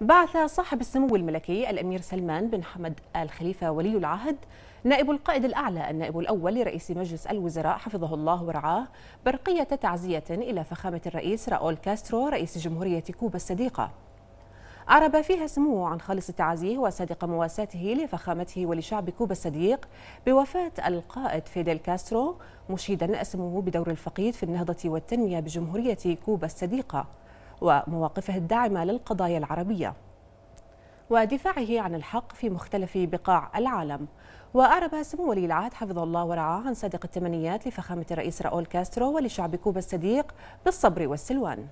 بعث صاحب السمو الملكي الأمير سلمان بن حمد آل خليفة ولي العهد نائب القائد الأعلى النائب الأول لرئيس مجلس الوزراء حفظه الله ورعاه برقية تعزية إلى فخامة الرئيس راؤول كاسترو رئيس جمهورية كوبا الصديقة أعرب فيها سموه عن خالص تعازيه وصادق مواساته لفخامته ولشعب كوبا الصديق بوفاة القائد فيدل كاسترو مشيدا سموه بدور الفقيد في النهضة والتنمية بجمهورية كوبا الصديقة ومواقفه الداعمة للقضايا العربية ودفاعه عن الحق في مختلف بقاع العالم وأعرب سمو ولي العهد حفظه الله ورعاه عن صادق التمنيات لفخامة الرئيس راؤول كاسترو ولشعب كوبا الصديق بالصبر والسلوان